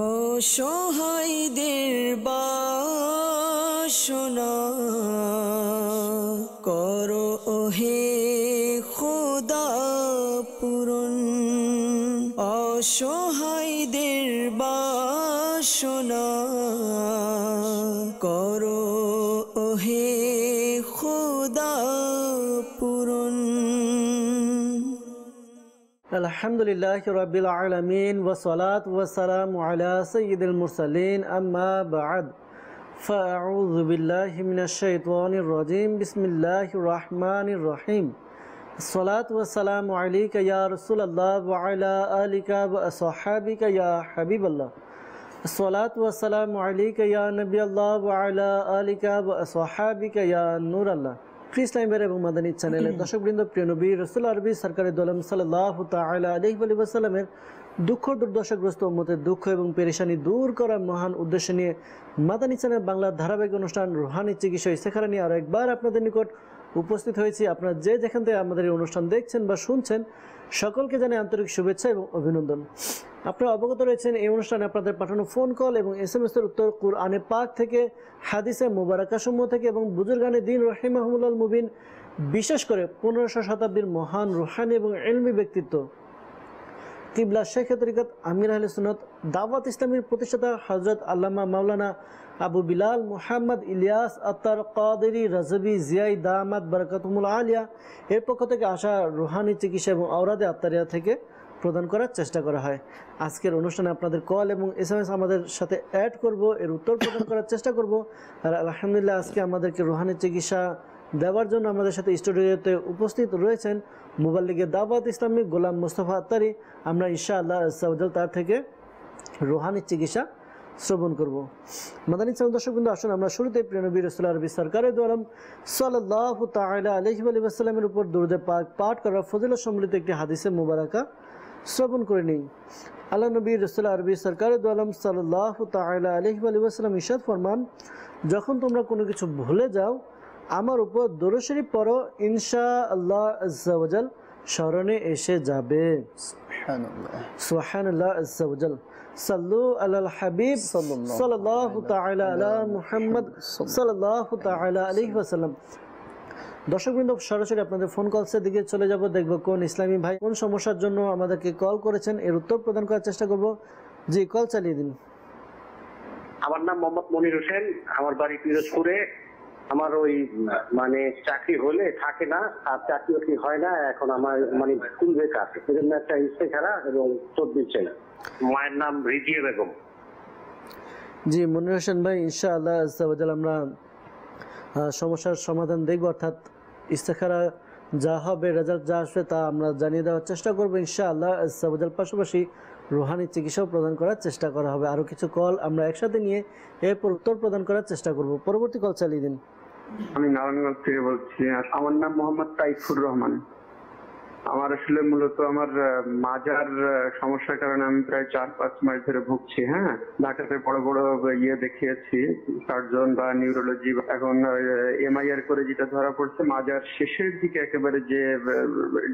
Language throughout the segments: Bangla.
অসহায়দের বাসনা করো ওহে খোদা পূরণ অসহায় الحمد للہ رب العالمین و صلاحت علی سید المرسلین اما بعد فاعوذ باللہ من الشیطان الرجیم بسم اللہ الرحمن الرحیم صلاح وسلام سلام یا رسول اللہ اللّہ یا حبیب اللہ وسلام و یا نبی اللہ ولا علی یا نور اللہ এবং রসুল আরবি সরকারি দুঃখ দুঃখ এবং পেরেশানি দূর করার মহান উদ্দেশ্য নিয়ে চ্যানেল বাংলার ধারাবাহিক অনুষ্ঠান সেখানে নিয়ে একবার আপনাদের নিকট উপস্থিত হয়েছি আপনারা যে যেখান থেকে আমাদের এই অনুষ্ঠান দেখছেন বা শুনছেন সকলকে জানে আন্তরিক শুভেচ্ছা এবং অভিনন্দন আপনারা অবগত রয়েছেন এই অনুষ্ঠানে আপনাদের পাঠানো ফোন কল এবং এস এম এসের উত্তর কুরআনে পাক থেকে হাদিসে মোবারকাসমূহ থেকে এবং বুজুরগানে দিন রহিমাহমুল মুবিন বিশেষ করে পনেরোশো শতাব্দীর মহান রুহানি এবং এলমি ব্যক্তিত্ব কিবলা শেখ তরিকত আমির আহলে সুনত দাওয়াত ইসলামীর প্রতিষ্ঠাতা হজরত আল্লামা মাওলানা আবু বিলাল মুহাম্মদ ইলিয়াস আত্তার কাদেরি রাজবি জিয়াই দামাদ বারকাতুমুল আলিয়া এর পক্ষ থেকে আসা রুহানি চিকিৎসা এবং আওরাদে আত্মারিয়া থেকে প্রদান করার চেষ্টা করা হয় আজকের অনুষ্ঠানে আপনাদের কল এবং এস এম এস আমাদের সাথে অ্যাড করব এর উত্তর প্রদান করার চেষ্টা করব আর আলহামদুলিল্লাহ আজকে আমাদেরকে রুহানি চিকিৎসা দেওয়ার জন্য আমাদের সাথে স্টুডিওতে উপস্থিত রয়েছেন মোবাইল লিগে দাওয়াত ইসলামী গোলাম মুস্তফা আত্তারি আমরা ঈশা আল্লাহ ইসাউদ্দাল তার থেকে রুহানি চিকিৎসা শ্রবণ করব মাদানী চাল দর্শক বিন্দু আসুন আমরা শুরুতে প্রিয়নবী রসুল রবি সরকারের দোয়ালাম সাল্লাহ তাহলে আলহিম আলী আসসালামের উপর দুরুদে পাক পাঠ করার ফজিল সম্মিলিত একটি হাদিসে মোবারকা শ্রবণ করে নেই আল্লাহ নবী রসুল্লাহ আরবি সরকার আলম সাল্লাহ তাল আলহি আলিবাসাল্লাম ইশাদ ফরমান যখন তোমরা কোনো কিছু ভুলে যাও আমার উপর দরশরী পড়ো ইনশা আল্লাহ আজাল স্মরণে এসে যাবে সোহানুল্লাহ সাল্লু আল হাবিব দর্শকবৃন্দ সরাসরি আপনাদের ফোন কলসের দিকে চলে যাব দেখব কোন ইসলামী ভাই কোন সমস্যার জন্য আমাদেরকে কল করেছেন এর উত্তর প্রদান করার চেষ্টা করব জি কল চালিয়ে দিন আমার নাম মোহাম্মদ মনির হোসেন আমার বাড়ি পিরোজপুরে আমার ওই মানে চাকরি হলে থাকে না আর চাকরি বাকরি হয় না এখন আমার মানে স্কুল বেকার সেজন্য একটা ইস্তেখারা এবং চব্বিশ চাই মায়ের নাম রিজিয়া বেগম জি মনির হোসেন ভাই ইনশাআল্লাহ আমরা সমস্যার সমাধান দেখব অর্থাৎ ইস্তেখারা যা হবে রেজাল্ট যা আসবে তা আমরা জানিয়ে দেওয়ার চেষ্টা করবো ইনশাআল্লাহ ইস্তাবুজার পাশাপাশি রুহানি চিকিৎসাও প্রদান করার চেষ্টা করা হবে আরও কিছু কল আমরা একসাথে নিয়ে এরপর উত্তর প্রদান করার চেষ্টা করব পরবর্তী কল চালিয়ে দিন আমি নারায়ণগঞ্জ থেকে বলছি আমার নাম মোহাম্মদ তাইফুর রহমান আমার আসলে মূলত আমার মাজার সমস্যার কারণে আমি প্রায় চার পাঁচ মাস ধরে ভুগছি হ্যাঁ ঢাকাতে বড় বড় ইয়ে দেখিয়েছি সার্জন বা নিউরোলজি এখন এমআইআর করে যেটা ধরা পড়ছে মাজার শেষের দিকে একেবারে যে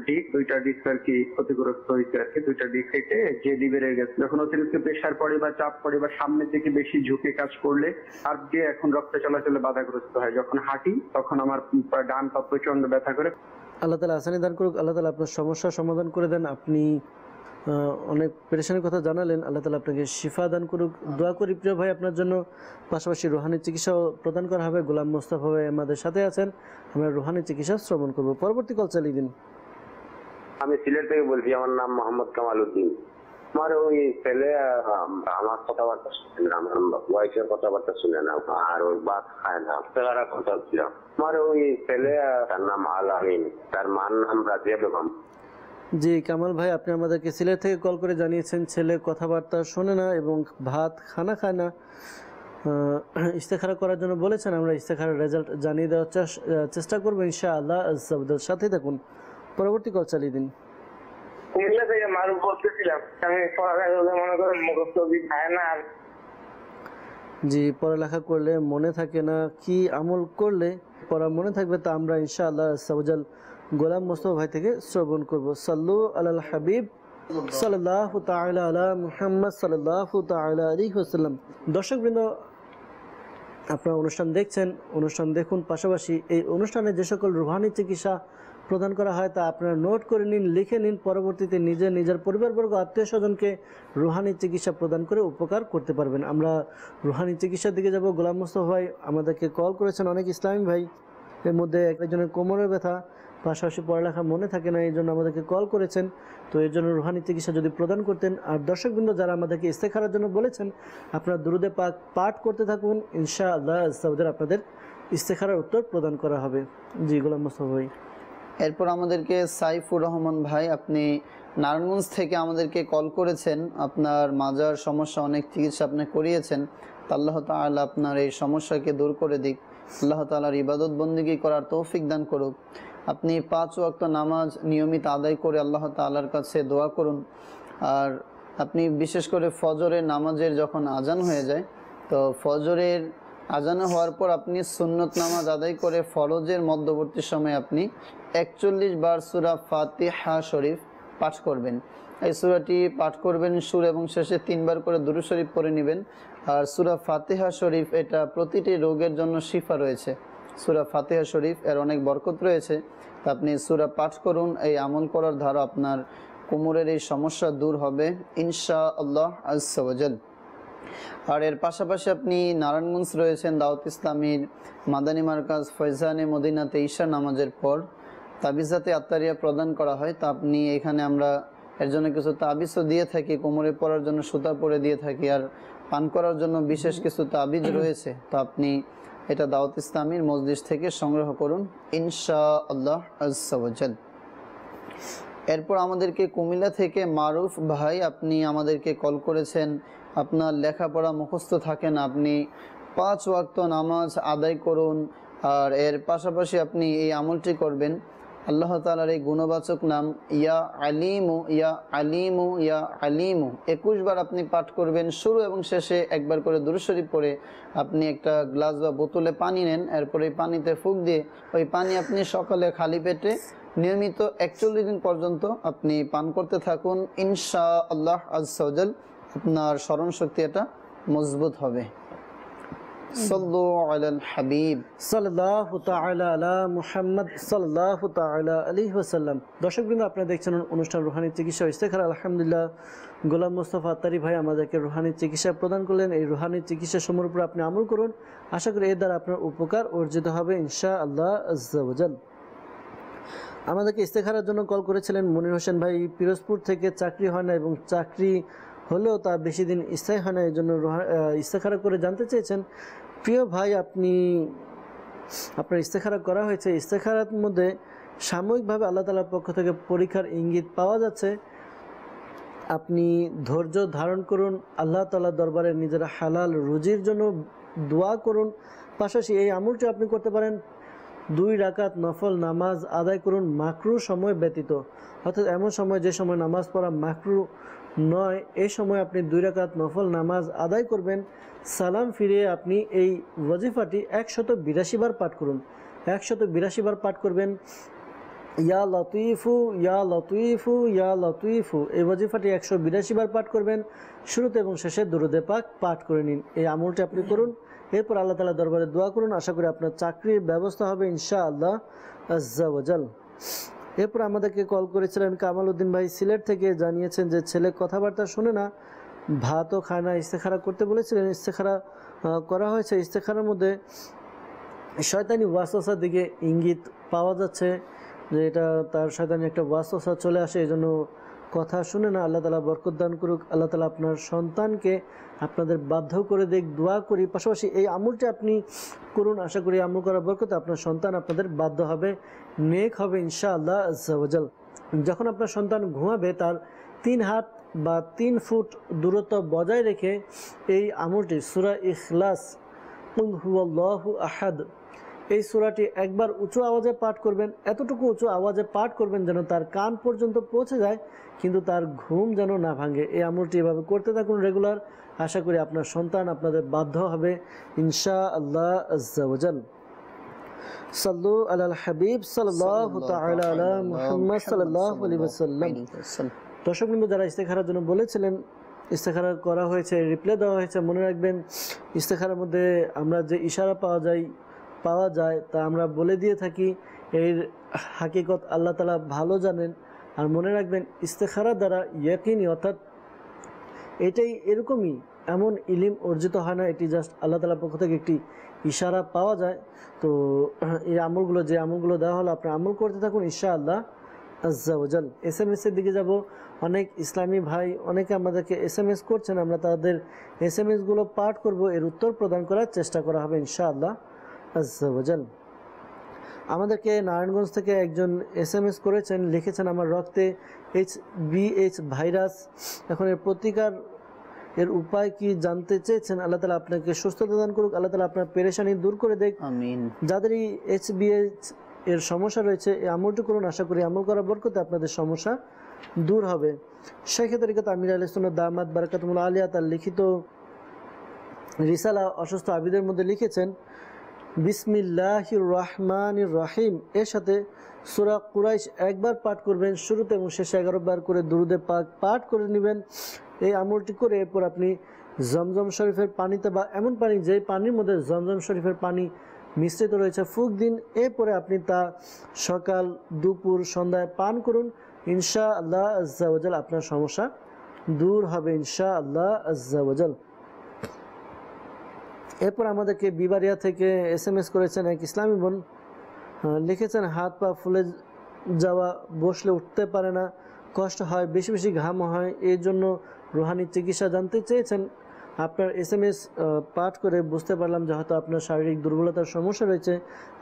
ডিক দুইটা ডিস্ক আর কি ক্ষতিগ্রস্ত হয়েছে আর কি দুইটা ডিক কেটে যে ডি বেড়ে গেছে যখন অতিরিক্ত প্রেশার পড়ে বা চাপ পড়ে বা সামনের দিকে বেশি ঝুঁকে কাজ করলে আর দিয়ে এখন রক্ত চলাচলে বাধাগ্রস্ত হয় যখন হাঁটি তখন আমার ডান পা প্রচন্ড ব্যথা করে আল্লাহ তালা আসানি দান করুক আল্লাহ তালা আপনার সমস্যা সমাধান করে দেন আপনি অনেক পেরেশানির কথা জানালেন আল্লাহ তালা আপনাকে শিফা দান করুক দোয়া করি প্রিয় ভাই আপনার জন্য পাশাপাশি রোহানি চিকিৎসাও প্রদান করা হবে গোলাম মোস্তাফা ভাই আমাদের সাথে আছেন আমরা রোহানি চিকিৎসা শ্রবণ করব পরবর্তী কল চালিয়ে দিন আমি সিলেট থেকে বলছি আমার নাম মোহাম্মদ কামাল উদ্দিন আমার ওই ছেলে আমার কথাবার্তা শুনে না আমার ওয়াইফের কথাবার্তা শুনে না আর ওই বাদ খায় না ছেলেরা কথা ছিল আমার ওই ছেলে তার নাম আল আমিন তার মার নাম রাজিয়া বেগম জি কামাল ভাই আপনি আমাদেরকে সিলেট থেকে কল করে জানিয়েছেন ছেলে কথাবার্তা শোনে না এবং ভাত খানা খায় না ইস্তেখারা করার জন্য বলেছেন আমরা ইস্তেখার রেজাল্ট জানিয়ে দেওয়ার চেষ্টা করবো ইনশাআল্লাহ সাথে থাকুন পরবর্তী কল চালিয়ে দিন মিল্লা থেকে মারুফ বলতেছিলাম আমি পড়ালেখা করলে মনে করেন মুখস্থ খায় না আর জি পড়ালেখা করলে মনে থাকে না কি আমল করলে পড়া মনে থাকবে তা আমরা ইনশাআল্লাহ সাবজাল গোলাম মোস্তফা ভাই থেকে শ্রবণ করব সাল্লু আলাল হাবিব সাল্লাহ তাআলা আলা মুহাম্মদ সাল্লাহ তালা আলী হোসাল্লাম দর্শকবৃন্দ আপনারা অনুষ্ঠান দেখছেন অনুষ্ঠান দেখুন পাশাপাশি এই অনুষ্ঠানে যে সকল রুহানি চিকিৎসা প্রদান করা হয় তা আপনারা নোট করে নিন লিখে নিন পরবর্তীতে নিজে নিজের পরিবারবর্গ আত্মীয় স্বজনকে রুহানি চিকিৎসা প্রদান করে উপকার করতে পারবেন আমরা রুহানি চিকিৎসার দিকে যাব গোলাম মুস্তফা ভাই আমাদেরকে কল করেছেন অনেক ইসলামী ভাই এর মধ্যে একজনের কোমরের ব্যথা পাশাপাশি পড়ালেখা মনে থাকে না এই জন্য আমাদেরকে কল করেছেন তো এর জন্য রুহানি চিকিৎসা যদি প্রদান করতেন আর দর্শকবৃন্দ যারা আমাদেরকে ইস্তেখারার জন্য বলেছেন আপনারা দুরুদে পাক পাঠ করতে থাকুন ইনশা আল্লাহ আপনাদের ইস্তেখারার উত্তর প্রদান করা হবে জি গোলাম মোস্তফ ভাই এরপর আমাদেরকে সাইফুর রহমান ভাই আপনি নারায়ণগঞ্জ থেকে আমাদেরকে কল করেছেন আপনার মাজার সমস্যা অনেক চিকিৎসা আপনি করিয়েছেন আল্লাহ তালা আপনার এই সমস্যাকে দূর করে দিক আল্লাহ তালার ইবাদত বন্দিগি করার তৌফিক দান করুক আপনি পাঁচ ওয়াক্ত নামাজ নিয়মিত আদায় করে আল্লাহ তালার কাছে দোয়া করুন আর আপনি বিশেষ করে ফজরের নামাজের যখন আজান হয়ে যায় তো ফজরের আজানো হওয়ার পর আপনি সুন্নত নামাজ আদায় করে ফরজের মধ্যবর্তী সময়ে আপনি একচল্লিশ বার সুরা ফাতিহা শরীফ পাঠ করবেন এই সুরাটি পাঠ করবেন সুর এবং শেষে তিনবার করে দুরু শরীফ পড়ে নেবেন আর সুরা ফাতেহা শরীফ এটা প্রতিটি রোগের জন্য শিফা রয়েছে সুরা ফাতেহা শরীফ এর অনেক বরকত রয়েছে তা আপনি সুরা পাঠ করুন এই আমল করার ধারা আপনার কোমরের এই সমস্যা দূর হবে ইনশা আল্লাহ আজ্জাল আর এর পাশাপাশি আপনি নারায়ণগঞ্জ রয়েছেন দাউদ ইসলামীর মাদানী মার্কাজ ফৈজানে মদিনাতে ঈশা নামাজের পর তাবিজাতে আত্মারিয়া প্রদান করা হয় তা আপনি এখানে আমরা এর জন্য কিছু তাবিজও দিয়ে থাকি কোমরে পড়ার জন্য সুতা পরে দিয়ে থাকি আর পান করার জন্য বিশেষ কিছু তাবিজ রয়েছে তো আপনি এটা দাউদ ইসলামীর মসজিদ থেকে সংগ্রহ করুন ইনশা আল্লাহ আজ এরপর আমাদেরকে কুমিল্লা থেকে মারুফ ভাই আপনি আমাদেরকে কল করেছেন আপনার লেখাপড়া মুখস্থ থাকেন আপনি পাঁচ ওয়াক্ত নামাজ আদায় করুন আর এর পাশাপাশি আপনি এই আমলটি করবেন আল্লাহ তালার এই গুণবাচক নাম ইয়া আলিমু ইয়া আলিমু ইয়া আলিমু একুশবার আপনি পাঠ করবেন শুরু এবং শেষে একবার করে দুরুশরীফ পরে আপনি একটা গ্লাস বা বোতলে পানি নেন এরপরে ওই পানিতে ফুক দিয়ে ওই পানি আপনি সকালে খালি পেটে নিয়মিত একচল্লিশ দিন পর্যন্ত আপনি পান করতে থাকুন ইনশা আল্লাহ আজ সজল আপনার স্মরণ শক্তি এটা মজবুত হবে রুহানি চিকিৎসা প্রদান করলেন এই রুহানি চিকিৎসা উপর আপনি আমল করুন আশা করি এর দ্বারা আপনার উপকার অর্জিত হবে ইনশা আল্লাহ আমাদেরকে ইস্তেখারার জন্য কল করেছিলেন মনির হোসেন ভাই পিরোজপুর থেকে চাকরি হয় না এবং চাকরি হলেও তা বেশি দিন স্থায়ী হয় না এই জন্য ইস্তেখারা করে জানতে চেয়েছেন প্রিয় ভাই আপনি আপনার ইস্তেখারা করা হয়েছে ইস্তেখারার মধ্যে সাময়িকভাবে আল্লাহ তালার পক্ষ থেকে পরীক্ষার ইঙ্গিত পাওয়া যাচ্ছে আপনি ধৈর্য ধারণ করুন আল্লাহ তালা দরবারে নিজের হালাল রুজির জন্য দোয়া করুন পাশাপাশি এই আমলটি আপনি করতে পারেন দুই রাকাত নফল নামাজ আদায় করুন মাকরু সময় ব্যতীত অর্থাৎ এমন সময় যে সময় নামাজ পড়া মাকরু নয় এ সময় আপনি দুই রাকাত নফল নামাজ আদায় করবেন সালাম ফিরে আপনি এই ওয়াজিফাটি একশত বিরাশিবার পাঠ করুন একশত বিরাশিবার পাঠ করবেন ইয়া লতুইফু ইয়া লতুইফু ইয়া লতুইফু এই ওয়াজিফাটি একশো বিরাশিবার পাঠ করবেন শুরুতে এবং শেষে দুরুদে পাক পাঠ করে নিন এই আমলটি আপনি করুন এরপর আল্লাহ তালা দরবারে দোয়া করুন আশা করি আপনার চাকরির ব্যবস্থা হবে ইনশা আল্লাহ আজ্জাওয়াজাল এরপর আমাদেরকে কল করেছিলেন কামাল উদ্দিন ভাই সিলেট থেকে জানিয়েছেন যে ছেলে কথাবার্তা শুনে না ভাতও খায় না ইস্তেখারা করতে বলেছিলেন ইস্তেখারা করা হয়েছে ইস্তেখারার মধ্যে শয়তানি ওয়াসওয়াসার দিকে ইঙ্গিত পাওয়া যাচ্ছে যে এটা তার শয়তানি একটা ওয়াসওয়াসা চলে আসে এই জন্য কথা শুনে না আল্লাহ তালা বরকত দান করুক আল্লাহ তালা আপনার সন্তানকে আপনাদের বাধ্য করে দেখ দোয়া করি পাশাপাশি এই আমুলটি আপনি করুন আশা করি আমল করা বরকত আপনার সন্তান আপনাদের বাধ্য হবে নেক হবে ইনশা আল্লাহ আজাল যখন আপনার সন্তান ঘুমাবে তার তিন হাত বা তিন ফুট দূরত্ব বজায় রেখে এই আমুলটি সুরা ইখলাস আহাদ এই সুরাটি একবার উঁচু আওয়াজে পাঠ করবেন এতটুকু উঁচু আওয়াজে পাঠ করবেন যেন তার কান পর্যন্ত পৌঁছে যায় কিন্তু তার ঘুম যেন না ভাঙে এই আমলটি এভাবে করতে থাকুন রেগুলার আশা করি আপনার সন্তান আপনাদের বাধ্য হবে ইনশা আল্লাহ সাল্লু আলাল হাবিব মুহাম্মদ দর্শকবৃন্দ যারা ইস্তেখারার জন্য বলেছিলেন ইস্তেখারা করা হয়েছে দেওয়া হয়েছে মনে রাখবেন ইস্তেখারার মধ্যে আমরা যে ইশারা পাওয়া যায় পাওয়া যায় তা আমরা বলে দিয়ে থাকি এর হাকিকত আল্লাহ তালা ভালো জানেন আর মনে রাখবেন ইস্তেখারা দ্বারা ইয়াকিনি অর্থাৎ এটাই এরকমই এমন ইলিম অর্জিত হয় না এটি জাস্ট আল্লাহ তালার পক্ষ থেকে একটি ইশারা পাওয়া যায় তো এই আমলগুলো যে আমলগুলো দেওয়া হলো আপনি আমল করতে থাকুন ঈশা আল্লাহ আজ্জাউজাল এস এম এসের দিকে যাব অনেক ইসলামী ভাই অনেকে আমাদেরকে এস এম এস করছেন আমরা তাদের এস এম এসগুলো পাঠ করব এর উত্তর প্রদান করার চেষ্টা করা হবে ইনশাআল্লাহ আজাল আমাদেরকে নারায়ণগঞ্জ থেকে একজন এস এম এস করেছেন লিখেছেন আমার রক্তে এইচ বি এইচ ভাইরাস এখন এর প্রতিকার এর উপায় কি জানতে চেয়েছেন আল্লাহ তালা আপনাকে সুস্থতা দান করুক আল্লাহ তালা আপনার পেরেশানি দূর করে দেখ যাদের এই এইচ বি এইচ এর সমস্যা রয়েছে এই আমলটি করুন আশা করি আমল করা বরকতে আপনাদের সমস্যা দূর হবে সেক্ষেত্রে কিন্তু আমির আলিসুল্লাহ দামাত বারাকাতমুল আলিয়া তার লিখিত রিসালা অসুস্থ আবিদের মধ্যে লিখেছেন বিসমিল্লাহির রহমানির রাহিম এর সাথে সুরা কুরাইশ একবার পাঠ করবেন শুরুতে এবং শেষে এগারো বার করে দুরুদে পাক পাঠ করে নেবেন এই আমলটি করে এরপর আপনি জমজম শরীফের পানিতে বা এমন পানি যেই পানির মধ্যে জমজম শরীফের পানি মিশ্রিত রয়েছে ফুক দিন এরপরে আপনি তা সকাল দুপুর সন্ধ্যায় পান করুন ইনশা আল্লাহ আজ্জাওয়াজাল আপনার সমস্যা দূর হবে ইনশা আল্লাহ আজ্জাওয়াজাল এরপর আমাদেরকে বিবারিয়া থেকে এস এম এস করেছেন এক ইসলামী বোন লিখেছেন হাত পা ফুলে যাওয়া বসলে উঠতে পারে না কষ্ট হয় বেশি বেশি ঘাম হয় এই জন্য রুহানি চিকিৎসা জানতে চেয়েছেন আপনার এস এম এস পাঠ করে বুঝতে পারলাম যে হয়তো আপনার শারীরিক দুর্বলতার সমস্যা রয়েছে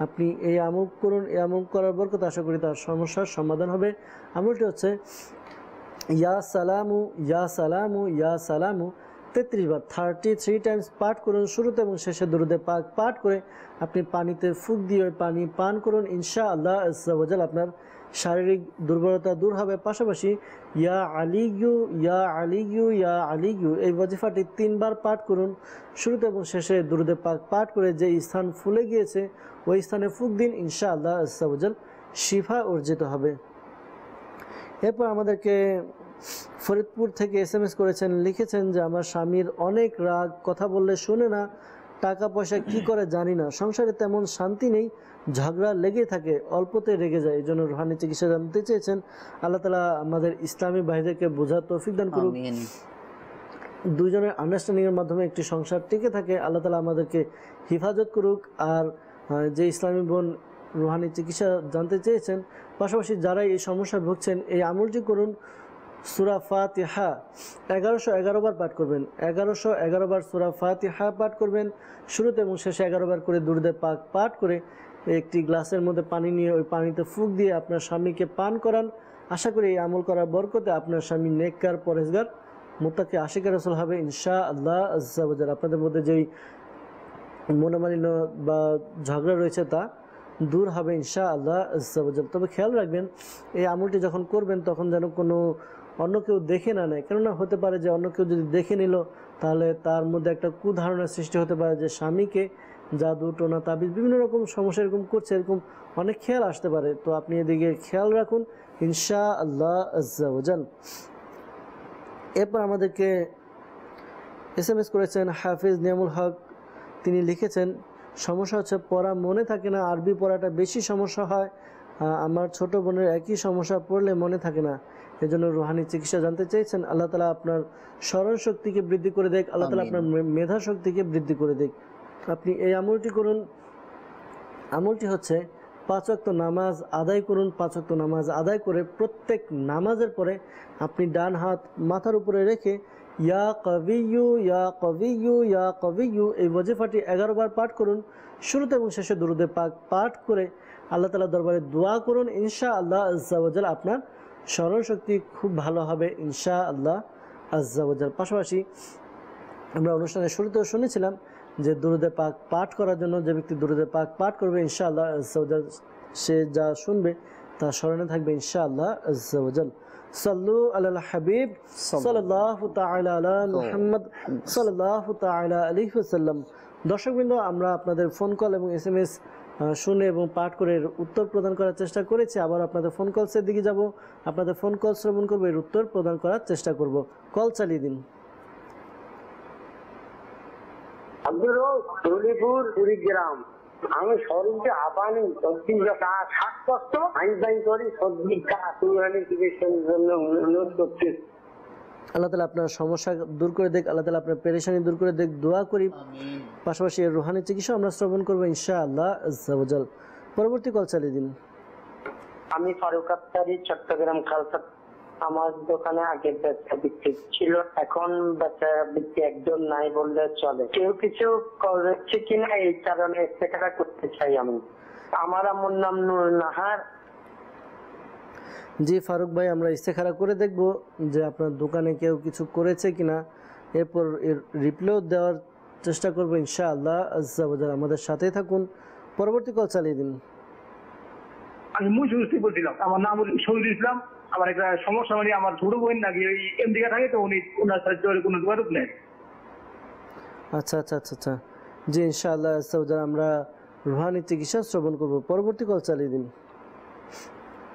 আপনি এই আমুক করুন এই আমুক করার বরকত আশা করি তার সমস্যার সমাধান হবে আমলটি হচ্ছে ইয়া সালামু ইয়া সালামু ইয়া সালামু তেত্রিশ বার থার্টি থ্রি টাইমস পাঠ করুন শুরুতে এবং শেষে দুরুদে পাক পাঠ করে আপনি পানিতে ফুক দিয়ে ওই পানি পান করুন ইনশা আল্লাহ আসাল আপনার শারীরিক দুর্বলতা দূর হবে পাশাপাশি ইয়া আলিগু ইয়া আলিগু ইয়া আলিগু এই বজিফাটি তিনবার পাঠ করুন শুরুতে এবং শেষে দুরুদে পাক পাঠ করে যে স্থান ফুলে গিয়েছে ওই স্থানে ফুক দিন ইনশা আল্লাহ আসাল শিফা অর্জিত হবে এরপর আমাদেরকে ফরিদপুর থেকে এস করেছেন লিখেছেন যে আমার স্বামীর অনেক রাগ কথা বললে শুনে না টাকা পয়সা কি করে জানি না সংসারে তেমন শান্তি নেই ঝগড়া লেগে থাকে অল্পতে রেগে যায় এই জন্য রোহানি চিকিৎসা জানতে চেয়েছেন আল্লাহ তালা আমাদের ইসলামী ভাইদেরকে বোঝার তৌফিক দান করুক দুজনের আন্ডারস্ট্যান্ডিংয়ের মাধ্যমে একটি সংসার টিকে থাকে আল্লাহ তালা আমাদেরকে হেফাজত করুক আর যে ইসলামী বোন রুহানি চিকিৎসা জানতে চেয়েছেন পাশাপাশি যারা এই সমস্যা ভুগছেন এই আমলটি করুন সুরা ফাতিহা এগারোশো এগারো বার পাঠ করবেন এগারোশো এগারো বার সুরা ফাতিহা পাঠ করবেন শুরুতে এবং শেষে এগারো বার করে দুর্দে পাক পাঠ করে একটি গ্লাসের মধ্যে পানি নিয়ে ওই পানিতে ফুক দিয়ে আপনার স্বামীকে পান করান আশা করি এই আমল করার বরকতে আপনার স্বামী নেককার পরেশগার মোত্তাকে আশিকার রসুল হবে ইনশা আল্লাহ আজাল আপনাদের মধ্যে যেই মনোমালিন্য বা ঝগড়া রয়েছে তা দূর হবে ইনশা আল্লাহ আজাল তবে খেয়াল রাখবেন এই আমলটি যখন করবেন তখন যেন কোনো অন্য কেউ দেখে না নেয় কেননা হতে পারে যে অন্য কেউ যদি দেখে নিল তাহলে তার মধ্যে একটা কুধারণার সৃষ্টি হতে পারে যে স্বামীকে জাদু টোনা তাবিজ বিভিন্ন রকম সমস্যা এরকম করছে এরকম অনেক খেয়াল আসতে পারে তো আপনি এদিকে খেয়াল রাখুন ইনশা আল্লাহ আজ্জাল এরপর আমাদেরকে এস এম এস করেছেন হাফিজ নিয়ামুল হক তিনি লিখেছেন সমস্যা হচ্ছে পড়া মনে থাকে না আরবি পড়াটা বেশি সমস্যা হয় আমার ছোট বোনের একই সমস্যা পড়লে মনে থাকে না এজন্য রুহানি চিকিৎসা জানতে চাইছেন আল্লাহ তালা আপনার স্মরণ শক্তিকে বৃদ্ধি করে দেখ আল্লাহ তালা আপনার মেধা শক্তিকে বৃদ্ধি করে দেখ আপনি এই আমলটি করুন আমলটি হচ্ছে পাঁচক্ত নামাজ আদায় করুন পাঁচক্ত নামাজ আদায় করে প্রত্যেক নামাজের পরে আপনি ডান হাত মাথার উপরে রেখে ইয়া ইউ ইয়া ইউ ইয়া ইউ এই এগারো বার পাঠ করুন শুরুতে এবং শেষে দুরুদে পাক পাঠ করে আল্লাহ তালা দরবারে দোয়া করুন ইনশা আল্লাহ আজ্জাল আপনার স্মরণ শক্তি খুব ভালো হবে ইনশা আল্লাহ আজ্জাবজার পাশাপাশি আমরা অনুষ্ঠানের শুরুতেও শুনেছিলাম যে দুরুদে পাক পাঠ করার জন্য যে ব্যক্তি দুরুদে পাক পাঠ করবে আল্লাহ আজ্জাবজাল সে যা শুনবে তা স্মরণে থাকবে আল্লাহ আজ্জাবজাল সাল্লু আল্লাহ হাবিব সাল্লাহ তালা মোহাম্মদ সাল্লাহ তালা আলী সাল্লাম দর্শকবৃন্দ আমরা আপনাদের ফোন কল এবং এস এম এস শুনে এবং পাঠ করে উত্তর প্রদান করার চেষ্টা করেছি আবার আপনাদের ফোন কলসের দিকে যাব আপনাদের ফোন কল শ্রবণ করবো এর উত্তর প্রদান করার চেষ্টা করব কল চালিয়ে দিন আমি শরীরকে আপানি সবজিটা কষ্ট আইন করি সবজি কাজ জন্য অনুরোধ করতেছি আল্লাহ তালা আপনার সমস্যা দূর করে দেখ আল্লাহ তালা আপনার পেরেশানি দূর করে দেখ দোয়া করি পাশাপাশি এর রুহানি চিকিৎসা আমরা শ্রবণ করবো ইনশা আল্লাহ আজাল পরবর্তী কল চালিয়ে দিন আমি ফারুক আক্তারি চট্টগ্রাম খালসা আমার দোকানে আগে ব্যবসা বিক্রি ছিল এখন ব্যবসা বিক্রি একজন নাই বললে চলে কেউ কিছু করছে কিনা এই কারণে করতে চাই আমি আমার আমার নাম নুর নাহার জি ফারুক ভাই আমরা ইস্তেখারা করে দেখব যে আপনার দোকানে কেউ কিছু করেছে কিনা এরপর এর রিপ্লেও দেওয়ার চেষ্টা করবো ইনশাআল্লাহ আজাল আমাদের সাথেই থাকুন পরবর্তী কল চালিয়ে দিন আমি মুসুর বলছিলাম আমার নাম শহীদুল ইসলাম আমার একটা সমস্যা মানে আমার ছোট বোন নাকি ওই এমডিকে থাকে তো উনি ওনার সাথে কোনো যোগাযোগ নেই আচ্ছা আচ্ছা আচ্ছা আচ্ছা জি ইনশাআল্লাহ আমরা রুহানি চিকিৎসা শ্রবণ করব পরবর্তী কল চালিয়ে দিন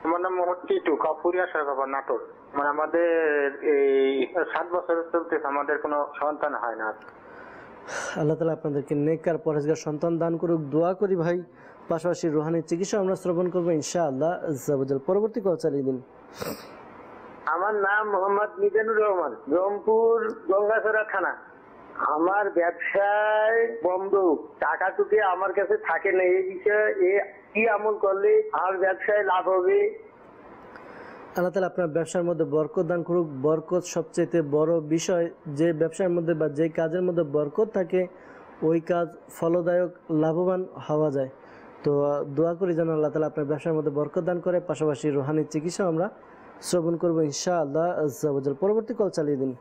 আমার নাম মোহাম্মদ টিটু কাপুরিয়া সরকার মানে আমাদের এই সাত বছর আমাদের কোনো সন্তান হয় না আল্লাহ তালা আপনাদেরকে নেকার সন্তান দান করুক দোয়া করি ভাই পাশাপাশি রুহানি চিকিৎসা আমরা শ্রবণ করবো জাবুজাল পরবর্তী কথা চালিয়ে দিন আমার নাম মোহাম্মদ মিজানুর রহমান রংপুর গঙ্গাছড়া থানা আমার ব্যবসায় বন্ধ টাকা আমার কাছে থাকে না এই বিষয়ে কি আমল করলে ব্যবসায় লাভ হবে আল্লাহ তালা আপনার ব্যবসার মধ্যে বরকত দান করুক বরকত বড় বিষয় যে ব্যবসার মধ্যে বা যে কাজের মধ্যে বরকত থাকে ওই কাজ ফলদায়ক লাভবান হওয়া যায় তো দোয়া করি যেন আল্লাহ তালা আপনার ব্যবসার মধ্যে বরকত দান করে পাশাপাশি রোহানির চিকিৎসা আমরা শ্রবণ করবো ইনশা আল্লাহ পরবর্তী কল চালিয়ে দিন